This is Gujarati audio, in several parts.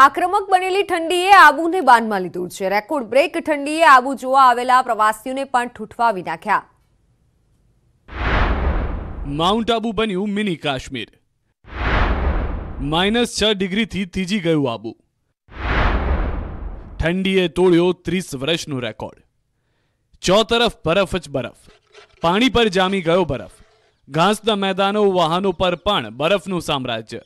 આક્રમક બનેલી ઠંડીએ આબુને બાનમાં લીધું છે રેકોર્ડ બ્રેક ઠંડીએ આબુ જોવા આવેલા પ્રવાસીઓને પણ ઠૂઠવાવી નાખ્યા માઉન્ટ આબુ બન્યું મિની કાશ્મીર માઇનસ છ ડિગ્રીથી ત્રીજી ગયું આબુ ઠંડીએ તોડ્યો ત્રીસ વર્ષનો રેકોર્ડ ચોતરફ બરફ જ બરફ પાણી પર જામી ગયો બરફ ઘાસના મેદાનો વાહનો પર પણ બરફનું સામ્રાજ્ય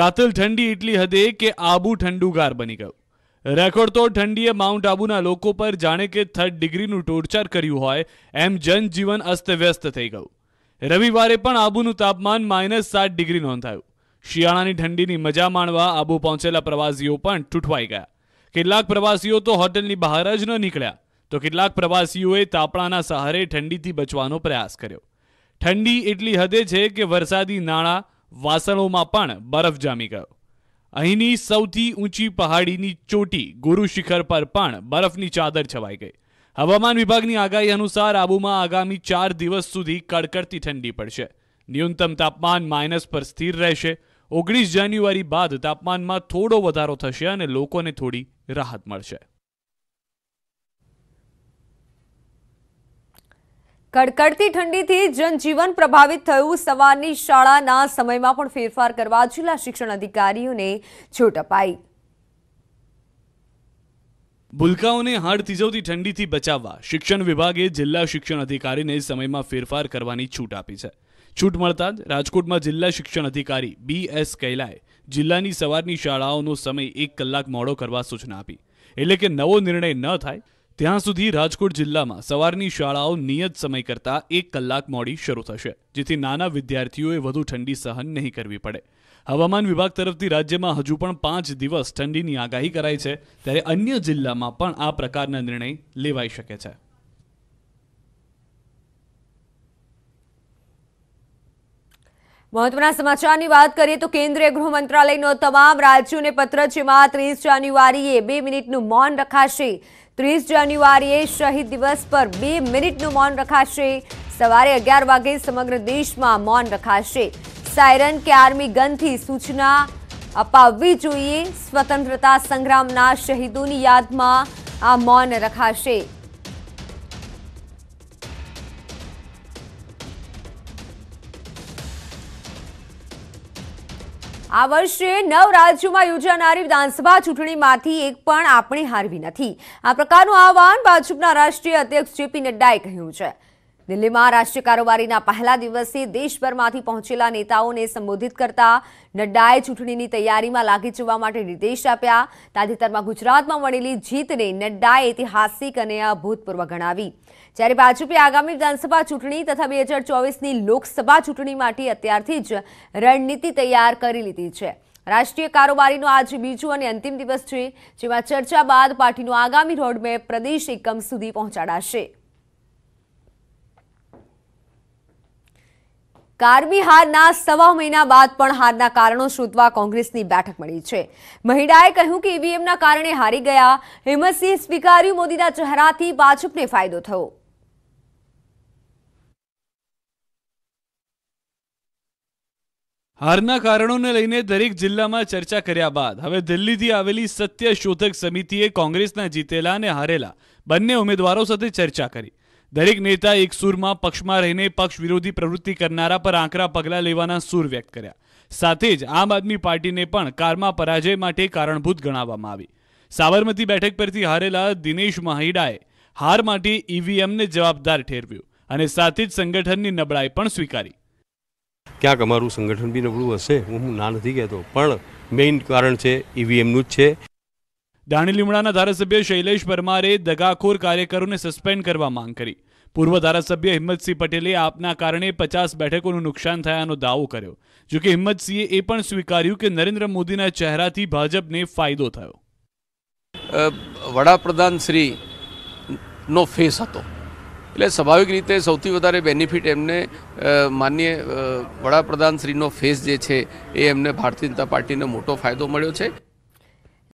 કાતલ ઠંડી એટલી હદે કે આબુ ઠંડુગાર બની ગયું રેકોર્ડ તો ઠંડીએ માઉન્ટ આબુના લોકો પર જાણે કે થર્ડ ડિગ્રીનું ટોર્ચર કર્યું હોય એમ જનજીવન અસ્તવ્યસ્ત થઈ ગયું રવિવારે પણ આબુનું તાપમાન માઇનસ સાત ડિગ્રી નોંધાયું શિયાળાની ઠંડીની મજા માણવા આબુ પહોંચેલા પ્રવાસીઓ પણ ઠૂઠવાઈ ગયા કેટલાક પ્રવાસીઓ તો હોટલની બહાર જ ન નીકળ્યા તો કેટલાક પ્રવાસીઓએ તાપણાના સહારે ઠંડીથી બચવાનો પ્રયાસ કર્યો ઠંડી એટલી હદે છે કે વરસાદી નાણાં વાસણોમાં પણ બરફ જામી ગયો અહીંની સૌથી ઊંચી પહાડીની ચોટી ગુરુ શિખર પર પણ બરફની ચાદર છવાઈ ગઈ હવામાન વિભાગની આગાહી અનુસાર આબુમાં આગામી ચાર દિવસ સુધી કડકડતી ઠંડી પડશે ન્યૂનતમ તાપમાન માઇનસ પર સ્થિર રહેશે ઓગણીસ જાન્યુઆરી બાદ તાપમાનમાં થોડો વધારો થશે અને લોકોને થોડી રાહત મળશે કડકડતી ઠંડીથી જનજીવન પ્રભાવિત થયું સવારની શાળાના સમયમાં પણ ફેરફાર કરવા જિલ્લા શિક્ષણ અધિકારીઓને છૂટ અપાઈ ભૂલકાઓને હાડ થીજવતી ઠંડીથી બચાવવા શિક્ષણ વિભાગે જિલ્લા શિક્ષણ અધિકારીને સમયમાં ફેરફાર કરવાની છૂટ આપી છે છૂટ મળતા જ રાજકોટમાં જિલ્લા શિક્ષણ અધિકારી બી એસ કૈલાએ જિલ્લાની સવારની શાળાઓનો સમય એક કલાક મોડો કરવા સૂચના આપી એટલે કે નવો નિર્ણય ન થાય ત્યાં સુધી રાજકોટ જિલ્લામાં સવારની શાળાઓ નિયત સમય કરતાં એક કલાક મોડી શરૂ થશે જેથી નાના વિદ્યાર્થીઓએ વધુ ઠંડી સહન નહીં કરવી પડે હવામાન વિભાગ તરફથી રાજ્યમાં હજુ પણ પાંચ દિવસ ઠંડીની આગાહી કરાઈ છે ત્યારે અન્ય જિલ્લામાં પણ આ પ્રકારના નિર્ણય લેવાઈ શકે છે મહત્વના સમાચારની વાત કરીએ તો કેન્દ્રીય ગૃહ મંત્રાલયનો તમામ રાજ્યોને પત્ર જેમાં ત્રીસ જાન્યુઆરીએ બે મિનિટનું મૌન રખાશે ત્રીસ જાન્યુઆરીએ શહીદ દિવસ પર બે મિનિટનું મૌન રખાશે સવારે અગિયાર વાગે સમગ્ર દેશમાં મૌન રખાશે સાયરન કે આર્મી ગનથી સૂચના અપાવવી જોઈએ સ્વતંત્રતા સંગ્રામના શહીદોની યાદમાં આ મૌન રખાશે આ વર્ષે નવ રાજ્યોમાં યોજાનારી વિધાનસભા ચૂંટણીમાંથી એક પણ આપણે હારવી નથી આ પ્રકારનું આહવાન ભાજપના રાષ્ટ્રીય અધ્યક્ષ જેપી નડ્ડાએ કહ્યું છે દિલ્હીમાં રાષ્ટ્રીય કારોબારીના પહેલા દિવસે દેશભરમાંથી પહોંચેલા નેતાઓને સંબોધિત કરતા નડ્ડાએ ચૂંટણીની તૈયારીમાં લાગી જવા માટે નિર્દેશ આપ્યા તાજેતરમાં ગુજરાતમાં મળેલી જીતને નડ્ડાએ ઐતિહાસિક અને અભૂતપૂર્વ ગણાવી જ્યારે ભાજપે આગામી વિધાનસભા ચૂંટણી તથા બે હજાર ચોવીસની લોકસભા ચૂંટણી માટે અત્યારથી જ રણનીતિ તૈયાર કરી લીધી છે રાષ્ટ્રીય કારોબારીનો આજ બીજો અને અંતિમ દિવસ છે જેમાં ચર્ચા બાદ પાર્ટીનો આગામી રોડમેપ પ્રદેશ એકમ સુધી પહોંચાડાશે કારમી હારના સવા મહિના બાદ પણ હારના કારણો શોધવા કોંગ્રેસની બેઠક મળી છે મહિડાએ કહ્યું કે ઈવીએમના કારણે હારી ગયા હિંમતસિંહ સ્વીકાર્યું મોદીના ચહેરાથી ભાજપને ફાયદો થયો હારના કારણોને લઈને દરેક જિલ્લામાં ચર્ચા કર્યા બાદ હવે દિલ્હીથી આવેલી સત્ય શોધક સમિતિએ કોંગ્રેસના જીતેલા અને હારેલા બંને ઉમેદવારો સાથે ચર્ચા કરી દરેક નેતા એક સુરમાં પક્ષમાં રહીને પક્ષ વિરોધી પ્રવૃત્તિ કરનારા પર આંકરા પગલાં લેવાના સુર વ્યક્ત કર્યા સાથે જ આમ આદમી પાર્ટીને પણ કારમાં પરાજય માટે કારણભૂત ગણાવવામાં આવી સાબરમતી બેઠક પરથી હારેલા દિનેશ મહિડાએ હાર માટે ઈવીએમને જવાબદાર ઠેરવ્યું અને સાથે જ સંગઠનની નબળાઈ પણ સ્વીકારી ક્યાંક અમારું સંગઠન બી નબળું હશે હું ના નથી કહેતો પણ મેઇન કારણ છે ઈવીએમનું જ છે દાણી લીમડાના ધારાસભ્ય શૈલેષ પરમારે દગાખોર કાર્યકરોને સસ્પેન્ડ કરવા માંગ કરી પૂર્વ ધારાસભ્ય હિંમતસિંહ પટેલે આપના કારણે પચાસ બેઠકોનું નુકસાન થયાનો દાવો કર્યો જો કે હિંમતસિંહે એ પણ સ્વીકાર્યું કે નરેન્દ્ર મોદીના ચહેરાથી ભાજપને ફાયદો થયો વડાપ્રધાન શ્રી નો ફેસ હતો એટલે સ્વાભાવિક રીતે સૌથી વધારે બેનિફિટ એમને માન્ય વડાપ્રધાન શ્રીનો ફેસ જે છે એ એમને ભારતીય જનતા પાર્ટીને મોટો ફાયદો મળ્યો છે